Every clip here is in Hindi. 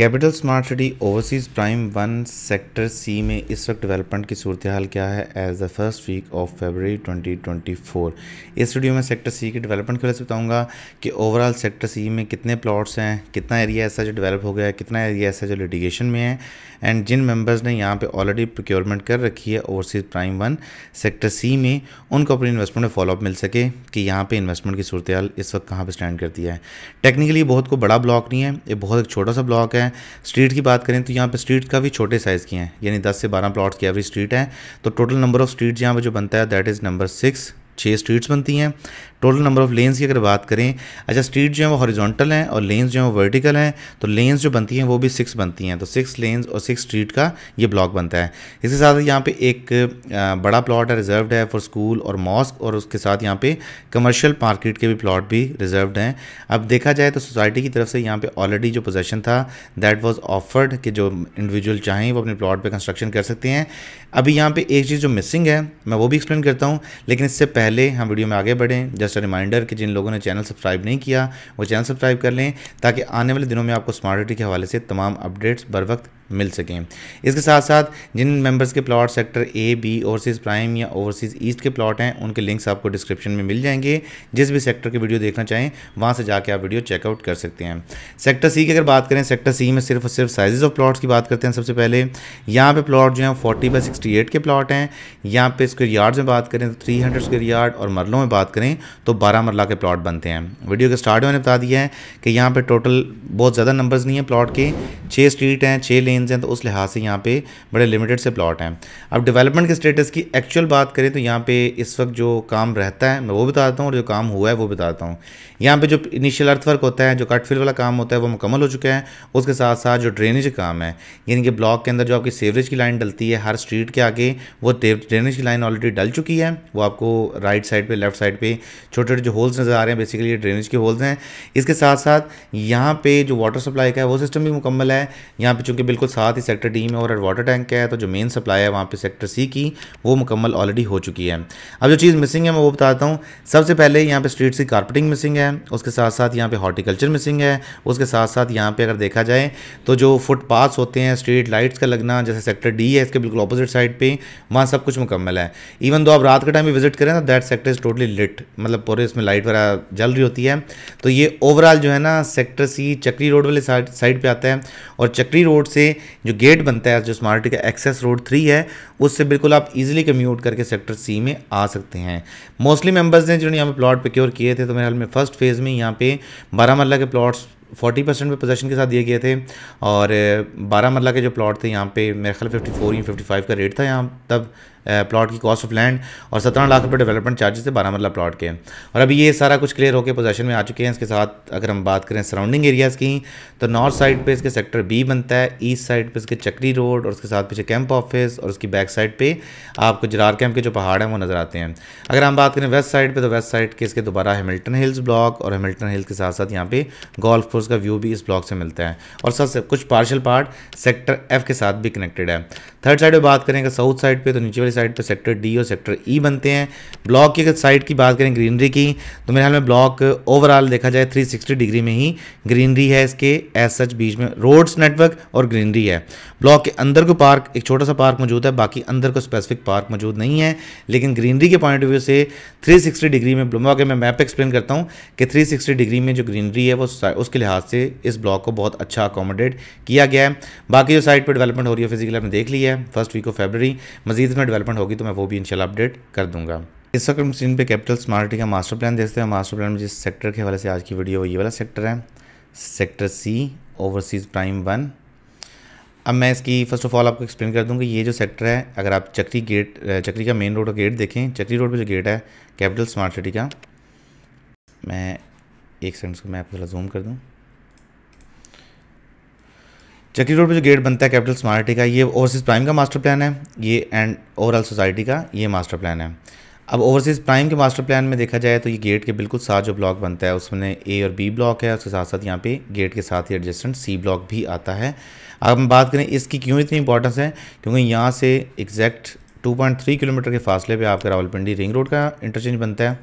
capital smart city overseas prime one sector C में इस वक्त डेवलपमेंट की सूरत हाल क्या है as the first week of February 2024 इस वीडियो में सेक्टर सी के डेवलपमेंट के लिए बताऊंगा कि ओवरऑल सेक्टर सी में कितने प्लॉट्स हैं कितना एरिया ऐसा जो डेवलप हो गया है कितना एरिया ऐसा जो लिटिगेशन में है एंड जिन मेम्बर्स ने यहाँ पर ऑलरेडी प्रोक्योरमेंट कर रखी है overseas prime one sector C में उनको अपनी इन्वेस्टमेंट में फॉलोअप मिल सके कि यहाँ पर इन्वेस्टमेंट की सूरत हाल इस वक्त कहाँ पर स्टैंड करती है टेक्निकली बहुत को बड़ा ब्लॉक नहीं है ये बहुत एक छोटा सा ब्लॉक है हैं स्ट्रीट की बात करें तो यहाँ पर स्ट्रीट का भी छोटे साइज़ की हैं यानी दस से बारह प्लॉट्स की एवरी स्ट्रीट है तो टोटल नंबर ऑफ स्ट्रीट्स यहाँ पर जो बनता है दैट इज़ नंबर सिक्स छः स्ट्रीट्स बनती हैं टोटल नंबर ऑफ़ लेंस की अगर बात करें अच्छा स्ट्रीट जो है वो हॉरिजॉन्टल हैं और लेंस जो है वो वर्टिकल हैं तो लेंस जो बनती हैं वो भी सिक्स बनती हैं तो सिक्स लेंस और सिक्स स्ट्रीट का ये ब्लॉक बनता है इसके साथ यहाँ पे एक बड़ा प्लॉट है रिजर्व है फॉर स्कूल और मॉस्क और उसके साथ यहाँ पे कमर्शियल मार्केट के भी प्लॉट भी रिजर्व हैं अब देखा जाए तो सोसाइटी की तरफ से यहाँ पर ऑलरेडी जो पोजेशन था दैट वॉज ऑफर्ड कि जो इंडिविजुअल चाहें वो अपने प्लॉट पर कंस्ट्रक्शन कर सकते हैं अभी यहाँ पर एक चीज़ जो मिसिंग है मैं वो भी एक्सप्लेन करता हूँ लेकिन इससे पहले पहले हम वीडियो में आगे बढ़ें जस्ट रिमाइंडर कि जिन लोगों ने चैनल सब्सक्राइब नहीं किया वो चैनल सब्सक्राइब कर लें ताकि आने वाले दिनों में आपको स्मार्ट सिटी के हवाले से तमाम अपडेट्स बर वक्त मिल सकें इसके साथ साथ जिन मेंबर्स के plot sector A B overseas prime या ओवरसीज़ ईस्ट के प्लॉट हैं उनके लिंक्स आपको डिस्क्रिप्शन में मिल जाएंगे जिस भी सेक्टर की वीडियो देखना चाहें वहाँ से जाके आप वीडियो चेकआउट कर सकते हैं सेक्टर सी की अगर बात करें सेक्टर सी में सिर्फ सिर्फ साइज़ ऑफ प्लाट्स की बात करते हैं सबसे पहले यहाँ पर प्लाट जो है फोर्टी बाई सिक्सटी के प्लाट हैं यहाँ पर स्क्वेयर यार्ड में बात करें तो थ्री स्क्वेयर यार्ड और मरलों में बात करें तो बारह मरला के प्लाट बनते हैं वीडियो के स्टार्ट में बता दिया है कि यहाँ पर टोटल बहुत ज़्यादा नंबर्स नहीं है प्लाट के छः स्ट्रीट हैं छः लेन प्लेन्स हैं तो उस लिहाज से यहाँ पे बड़े लिमिटेड से प्लॉट हैं अब डेवलपमेंट के स्टेटस की एक्चुअल बात करें तो यहाँ पे इस वक्त जो काम रहता है मैं वो बताता हूँ और जो काम हुआ है वो बताता हूँ यहाँ पे जो इनिशियल अर्थवर्क होता है जो कटफिल वाला काम होता है वो मुकम्मल हो चुका है उसके साथ साथ जो ड्रेनेज काम है यानी कि ब्लॉक के अंदर जो आपकी सेवरेज की लाइन डलती है हर स्ट्रीट के आगे वो ड्रेनेज की लाइन ऑलरेडी डल चुकी है वो आपको राइट साइड पर लेफ्ट साइड पर छोटे छोटे जो होल्स नज़र आ रहे हैं बेसिकली ड्रेनेज के होल्स हैं इसके साथ साथ यहाँ पे जो वाटर सप्लाई का है वो सिस्टम भी मुकम्मल है यहाँ पे चूँकि बिल्कुल साथ ही सेक्टर डी में और वाटर टैंक का है तो जो मेन सप्लाई है वहाँ पर सेक्टर सी की वो मुकम्मल ऑलरेडी हो चुकी है अब जो चीज़ मिसिंग है मैं वो बताता हूँ सबसे पहले यहाँ पे स्ट्रीट सी कारपेटिंग मिसिंग है उसके साथ साथ यहाँ पे हॉर्टिकल्चर मिसिंग है उसके साथ साथ यहाँ पर अगर देखा जाए तो जो फुटपाथ्स होते हैं स्ट्रीट लाइट्स का लगना जैसे सेक्टर डी है इसके बिल्कुल अपोजिट साइड पर वहाँ सब कुछ मुकम्मल है इवन दो आप रात के टाइम भी विजिट करें तो that sector is totally lit मतलब पूरे इसमें लाइट वगैरह जल रही होती है तो ये ओवरऑल जो है ना सेक्टर सी चक्री रोड वाले साइड पर आता है और चक्री रोड से जो गेट बनता है जो स्मार्ट का एक्सेस रोड थ्री है उससे बिल्कुल आप इजीली कम्यूट करके सेक्टर सी में आ सकते हैं मोस्टली मेंबर्स ने जिन्होंने यहाँ पे प्लॉट प्योर किए थे तो मेरे हाल में फर्स्ट फेज़ में यहाँ पे बारह मरला के प्लॉट्स 40 परसेंट पे पोजेशन के साथ दिए गए थे और बारह मरला के जो प्लॉट थे यहाँ पे मेरे ख्याल 54 या 55 का रेट था यहाँ तब प्लॉट की कॉस्ट ऑफ लैंड और सत्रह लाख रुपये डेवलपमेंट चार्जेस थे बारह मरला प्लॉट के और अभी ये सारा कुछ क्लियर होकर पोजेशन में आ चुके हैं इसके साथ अगर हम बात करें सराउंडिंग एरियाज़ की तो नॉर्थ साइड पे इसके सेक्टर बी बनता है ईस्ट साइड पे इसके चक्री रोड और उसके साथ पीछे कैंप ऑफिस और उसकी बैक साइड पर आपको जरार कैंप के जो पहाड़ हैं वो नज़र आते हैं अगर हम बात करें वेस्ट साइड पर तो वेस्ट साइड के इसके दोबारा हेमिल्टन हिल्स ब्लॉक और हेमिल्टन हिल्स के साथ साथ यहाँ पे गोल्फ कोर्स का व्यू भी इस ब्लॉक से मिलता है और साथ कुछ पार्शल पार्ट सेक्टर एफ के साथ भी कनेक्टेड है थर्ड साइड पर बात करेंगे साउथ साइड पर तो नीचे वाली साइड तो सेक्टर डी और सेक्टर ई e बनते हैं ब्लॉक की अगर साइड की बात करें ग्रीनरी की तो मेरे ख्याल में ब्लॉक ओवरऑल देखा जाए 360 डिग्री में ही ग्रीनरी है इसके एस सच बीच में रोड्स नेटवर्क और ग्रीनरी है ब्लॉक के अंदर को पार्क एक छोटा सा पार्क मौजूद है बाकी अंदर को स्पेसिफिक पार्क मौजूद नहीं है लेकिन ग्रीनरी के पॉइंट ऑफ व्यू से थ्री डिग्री में ब्लॉक मैं मैप एक्सप्लेन करता हूँ कि थ्री डिग्री में जो ग्रीनरी है वो उसके लिहाज से इस ब्लॉक को बहुत अच्छा अकोमोडेट किया गया है बाकी जो साइड पर डेवलपमेंट हो रही है फिजिकल आपने देख लिया है फर्स्ट वीक ऑफ फेबररी मजीद में डेवलप डेवलपमेंट होगी तो मैं वो भी इनशाला अपडेट कर दूंगा इस वक्त हम स्क्रीन पे कैपिटल स्मार्ट का मास्टर प्लान देखते हैं मास्टर प्लान में जिस सेक्टर के हवाले से आज की वीडियो ये वाला सेक्टर है sector C overseas prime one अब मैं इसकी फ़र्स्ट ऑफ ऑल आपको एक्सप्लेन कर दूंगा ये जो सेक्टर है अगर आप चक्री गेट चक्री का मेन रोड का गेट देखें चक्री रोड पर जो गेट है कैपिटल स्मार्ट सिटी का मैं एक सेकंड को मैं आपको थोड़ा जूम कर दूँ चक्री रोड पर जो गेट बनता है कैपिटल स्मार्ट सिटी का ये ओवरसीज़ प्राइम का मास्टर प्लान है ये एंड ओवरऑल सोसाइटी का ये मास्टर प्लान है अब ओवरसीज़ प्राइम के मास्टर प्लान में देखा जाए तो ये गेट के बिल्कुल साथ जो ब्लॉक बनता है उसमें ए और बी ब्लॉक है उसके साथ साथ यहाँ पे गेट के साथ ही एडजस्टेंट सी ब्लॉक भी आता है अब हम बात करें इसकी क्यों इतनी इंपॉर्टेंस है क्योंकि यहाँ से एग्जैक्ट 2.3 किलोमीटर के फासले पे आपका रावलपिंडी रिंग रोड का इंटरचेंज बनता है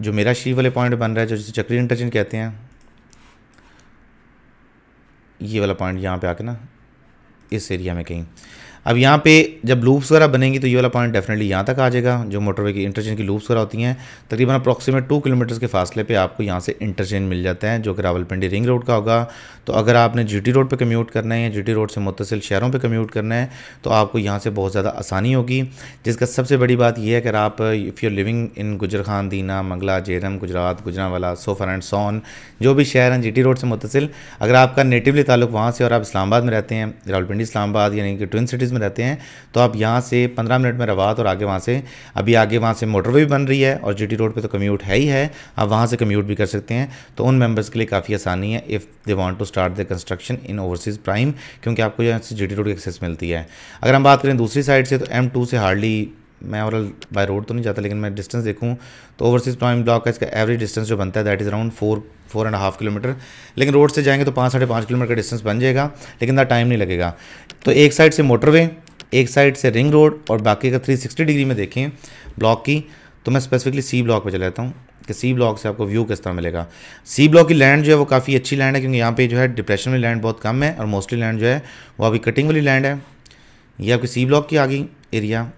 जो मेरा शी वाले पॉइंट बन रहा है जो जिसे चक्री इंटरचेंज कहते हैं ये वाला पॉइंट यहाँ पे आके ना इस एरिया में कहीं अब यहाँ पे जब लूप्स वगैरह बनेंगी तो ये वाला पॉइंट डेफिनेटली यहाँ तक आ जाएगा जो मोटरवे की इंटरचेंज की लूप्स वगैरह होती हैं तकरीबन अप्रॉक्सीमेट टू किलोमीटर्स के फासले पे आपको यहाँ से इंटरचेंज मिल जाता है जो कि रावलपिंडी रिंग रोड का होगा तो अगर आपने जी रोड पर कम्यूट करना है या जी रोड से मुतसिल शहरों पर कम्यूट करना है तो आपको यहाँ से बहुत ज़्यादा आसानी होगी जिसका सबसे बड़ी बात यह है अगर आप if you living in Gujar Khan Dina Mangla Jhelum Gujrat Gujranwala सोफर एंड सोन जो भी शहर हैं जी रोड से मुतसिल अगर आपका नेटिवली ताल्लुक वहाँ से और आप इस्लाबाद में रहते हैं रावलपिंडी इस्लामाबाद यानी कि ट्विन सिटीज़ में रहते हैं तो आप यहाँ से पंद्रह मिनट में रवात और आगे वहाँ से अभी आगे वहाँ से मोटरवे भी बन रही है और जी रोड पर तो कम्यूट है ही है आप वहाँ से कम्यूट भी कर सकते हैं तो उन मेम्बर्स के लिए काफ़ी आसानी है if they want to start the construction in overseas prime क्योंकि आपको यहाँ से जी रोड की एक्सेस मिलती है अगर हम बात करें दूसरी साइड से तो एम से हार्डली मैं ओवरऑल बाय रोड तो नहीं जाता लेकिन मैं डिस्टेंस देखूँ तो ओवरसीज़ प्राइम ब्लॉक का इसका एवरेज डिस्टेंस जो बनता है that is around four four and half kilometre लेकिन रोड से जाएंगे तो पाँच साढ़े पाँच किलोमीटर का डिस्टेंस बन जाएगा लेकिन ना टाइम नहीं लगेगा तो एक साइड से मोटरवे एक साइड से रिंग रोड और बाकी का 360 डिग्री में देखें ब्लॉक की तो मैं स्पेसिफिकली सी ब्लॉक पर चला जाता हूँ कि सी ब्लॉक से आपको व्यू किस तरह मिलेगा सी ब्लॉक की लैंड जो है वो काफ़ी अच्छी लैंड है क्योंकि यहाँ पे जो है डिप्रेशन वाली लैंड बहुत कम है और मोस्टली लैंड जो है वो अभी कटिंग वाली लैंड है ये आपकी सी ब्लॉक की आ गई एरिया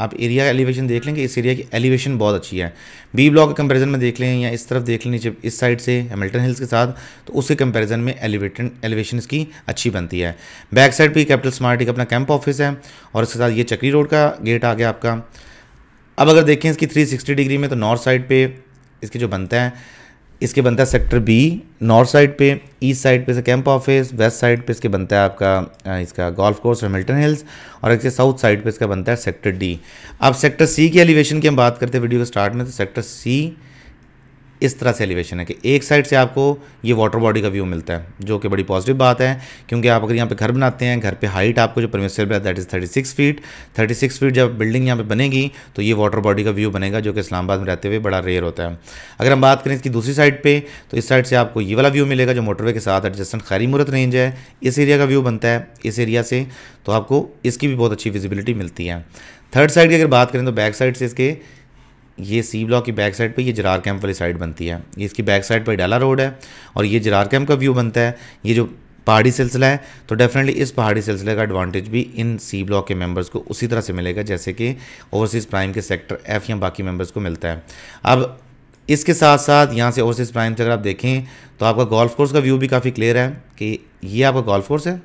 आप एरिया एलिवेशन देख लेंगे इस एरिया की एलिवेशन बहुत अच्छी है बी ब्लॉक के कंपैरिजन में देख लें या इस तरफ देख लें जब इस साइड से हेमिल्टन हिल्स के साथ तो उसके कंपैरिजन में एलिवेटेड एलिवेशन इसकी अच्छी बनती है बैक साइड पर कैपिटल स्मार्ट एक अपना कैंप ऑफिस है और इसके साथ ये चक्री रोड का गेट आ गया आपका अब अगर देखें इसकी थ्री डिग्री में तो नॉर्थ साइड पर इसके जो बनता है इसके बनता है सेक्टर बी नॉर्थ साइड पे ईस्ट साइड पे से कैंप ऑफिस वेस्ट साइड पे इसके बनता है आपका इसका गोल्फ कोर्स और मिल्टन हिल्स और इसके साउथ साइड पे इसका बनता है सेक्टर डी अब सेक्टर सी के एलिवेशन की हम बात करते हैं वीडियो के स्टार्ट में तो सेक्टर सी इस तरह से एलिवेशन है कि एक साइड से आपको ये वाटर बॉडी का व्यू मिलता है जो कि बड़ी पॉजिटिव बात है क्योंकि आप अगर यहाँ पे घर बनाते हैं घर पे हाइट आपको जो परमेश्वर पे दैट इज़ 36 फीट 36 फीट जब बिल्डिंग यहाँ पे बनेगी तो ये वाटर बॉडी का व्यू बनेगा जो कि इस्लामाबाद में रहते हुए बड़ा रेयर होता है अगर हम बात करें इसकी दूसरी साइड पर तो इस साइड से आपको ये वाला व्यू मिलेगा जो मोटरवे के साथ एडजस्टेंट खैरी मूर्त रेंज है इस एरिया का व्यू बनता है इस एरिया से तो आपको इसकी भी बहुत अच्छी विजिबिलिटी मिलती है थर्ड साइड की अगर बात करें तो बैक साइड से इसके ये सी ब्लॉक की बैक साइड पे ये जरार कैंप वाली साइड बनती है ये इसकी बैक साइड पर डाला रोड है और ये जरार कैंप का व्यू बनता है ये जो पहाड़ी सिलसिला है तो डेफिनेटली इस पहाड़ी सिलसिले का एडवांटेज भी इन सी ब्लॉक के मेंबर्स को उसी तरह से मिलेगा जैसे कि ओवरसीज़ प्राइम के सेक्टर एफ या बाकी मेंबर्स को मिलता है अब इसके साथ साथ यहाँ से ओवरसीज़ प्राइम से अगर आप देखें तो आपका गोल्फ कोर्स का व्यू भी काफ़ी क्लियर है कि ये आपका गोल्फ कोर्स है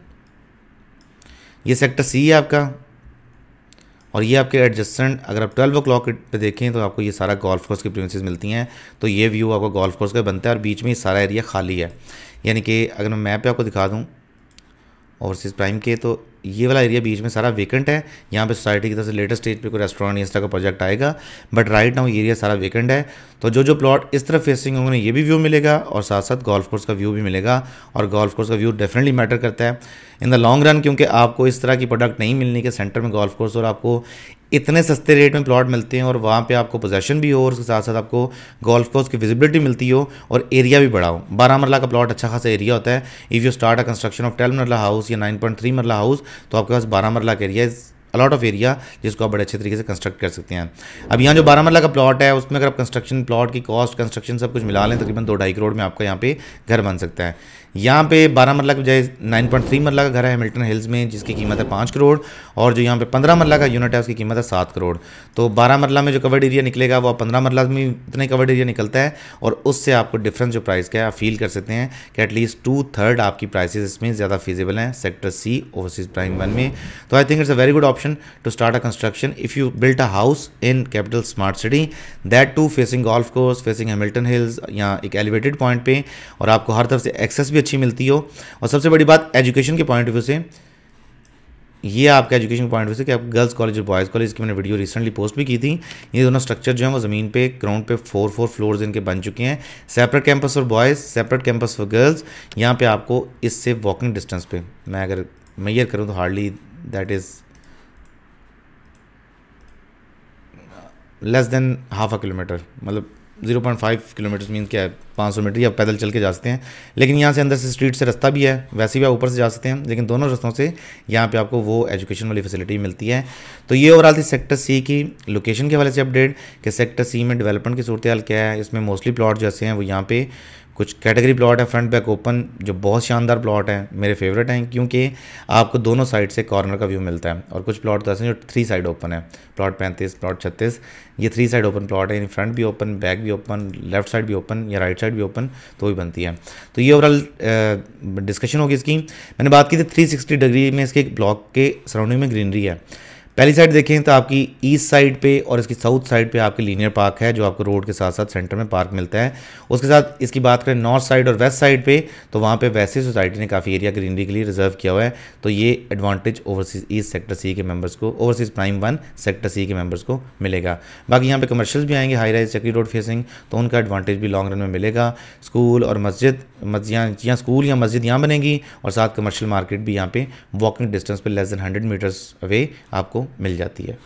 ये सेक्टर सी है आपका और ये आपके एडजस्टेंट अगर आप ट्वेल्व ओ पे देखें तो आपको ये सारा गोल्फ कोर्स की प्रिवेंसीज मिलती हैं तो ये व्यू आपको गोल्फ कोर्स का बनता है और बीच में ये सारा एरिया खाली है यानी कि अगर मैं मैप पर आपको दिखा दूँ ओवरसीज़ प्राइम के तो ये वाला एरिया बीच में सारा वेकेंट है यहाँ पे सोसाइटी की तरफ से लेटेस्ट स्टेज पे कोई रेस्टोरेंट तरह का प्रोजेक्ट आएगा बट राइट नाउ एरिया सारा वेकेंट है तो जो जो प्लॉट इस तरफ फेसिंग होंगे ये भी व्यू मिलेगा और साथ साथ गोल्फ कोर्स का व्यू भी मिलेगा और गोल्फ कोर्स का व्यू डेफिनेटली मैटर करता है इन द लॉन्ग रन क्योंकि आपको इस तरह की प्रोडक्ट नहीं मिलनी के सेंटर में गोल्फ कोर्स और आपको इतने सस्ते रेट में प्लॉट मिलते हैं और वहाँ पे आपको पोजेशन भी हो और उसके साथ साथ आपको गोल्फ कोर्स की विजिबिलिटी मिलती हो और एरिया भी बड़ा हो बारह मरला का प्लॉट अच्छा खासा एरिया होता है if you start a construction of twelve marla house या nine point three marla house तो आपके पास बारह मरला का एरिया अलॉट ऑफ एरिया जिसको आप बड़े अच्छे तरीके से कंस्ट्रक्ट कर सकते हैं अब यहाँ जो बारह मरला का प्लॉट है उसमें अगर आप कंस्ट्रक्शन प्लॉट की कॉस्ट कंस्ट्रक्शन सब कुछ मिला लें तकरीबन दो ढाई करोड़ में आपका यहाँ पे घर बन सकता है यहाँ पे बारह मरला का जय नाइन पॉइंट थ्री मरला का घर है हेमिल्टन हिल्स में जिसकी कीमत है पाँच करोड़ और जो यहाँ पे पंद्रह मरला का यूनिट है उसकी कीमत है सात करोड़ तो बारह मरला में जो कवर्ड एरिया निकलेगा वो पंद्रह मरला में इतने कवर्ड एरिया निकलता है और उससे आपको डिफरेंस जो प्राइस का है आप फील कर सकते हैं कि एटलीस्ट टू थर्ड आपकी प्राइसेज इसमें ज़्यादा फिजिबल हैं sector C overseas prime one में तो I think it's a very good option to start a construction if you built a house in capital smart city that too facing golf course facing Hamilton Hills या एक एलिवेटेड पॉइंट पे और आपको हर तरफ से एक्सेस भी अच्छी मिलती हो और सबसे बड़ी बात एजुकेशन के पॉइंट ऑफ व्यू से ये आपका एजुकेशन पॉइंट ऑफ व्यू से कि आप गर्ल्स कॉलेज और बॉयज़ कॉलेज की मैंने वीडियो रिसेंटली पोस्ट भी की थी ये दोनों स्ट्रक्चर जो है वो ज़मीन पे ग्राउंड पे फोर फोर फ्लोर्स इनके बन चुके हैं separate campus for boys separate campus for girls यहाँ पे आपको इससे वॉकिंग डिस्टेंस पे मैं अगर मैयर करूँ तो hardly that is less than half a kilometre मतलब zero point five kilometre mean क्या है पाँच सौ मीटर या पैदल चल के जा सकते हैं लेकिन यहाँ से अंदर से स्ट्रीट से रास्ता भी है वैसे भी आप ऊपर से जा सकते हैं लेकिन दोनों रास्तों से यहाँ पे आपको वो एजुकेशन वाली फैसिलिटी मिलती है तो ये ओवरऑल थी सेक्टर सी की लोकेशन के हवाले से अपडेट कि सेक्टर सी में डेवलपमेंट की सूरत हाल क्या है इसमें मोस्टली प्लाट जैसे हैं वो यहाँ पर कुछ कैटेगरी प्लॉट है फ्रंट बैक ओपन जो बहुत शानदार प्लॉट हैं मेरे फेवरेट हैं क्योंकि आपको दोनों साइड से कॉर्नर का व्यू मिलता है और कुछ प्लॉट तो ऐसे जो थ्री साइड ओपन है प्लॉट पैंतीस प्लॉट छत्तीस ये थ्री साइड ओपन प्लॉट है यानी फ्रंट भी ओपन बैक भी ओपन लेफ्ट साइड भी ओपन या राइट साइड भी ओपन तो भी बनती है तो ये ओवरऑल डिस्कशन होगी इसकी मैंने बात की थी थ्री डिग्री में इसके ब्लॉक के सराउंडिंग में ग्रीनरी है पहली साइड देखें तो आपकी ईस्ट साइड पे और इसकी साउथ साइड पे आपकी लीनियर पार्क है जो आपको रोड के साथ साथ सेंटर में पार्क मिलता है उसके साथ इसकी बात करें नॉर्थ साइड और वेस्ट साइड पे तो वहाँ पे वैसे सोसाइटी ने काफ़ी एरिया ग्रीनरी के लिए रिजर्व किया हुआ है तो ये advantage overseas east sector C के मेम्बर्स को overseas prime one sector C के मेम्बर्स को मिलेगा बाकी यहाँ पर कमर्शल भी आएंगे high rise Chakri road facing तो उनका एडवांटेज भी लॉन्ग रन में मिलेगा स्कूल और मस्जिद मस्जिद या स्कूल या मस्जिद यहाँ बनेगी और साथ कमर्शियल मार्केट भी यहाँ पर वॉकिंग डिस्टेंस पर less than hundred metres away आपको मिल जाती है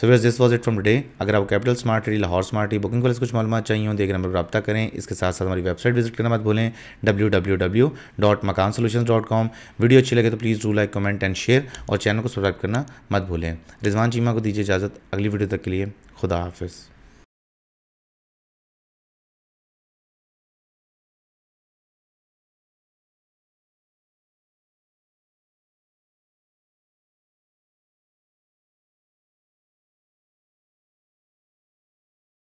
सो व्यस this was it from today अगर आपको कैपिटल स्मार्ट रील हॉर स्मार्ट ही बुकिंग को कुछ मालूम चाहिए हो देख तो नंबर रब्ता करें इसके साथ साथ हमारी वेबसाइट विजिट करना मत भूलें W W W dot Makaan solution dot com video अच्छी लगे तो please do like comment and share और चैनल को सब्सक्राइब करना मत भूलें रिजवान चीमा को दीजिए इजाज़त अगली वीडियो तक के लिए खुदा हाफिज़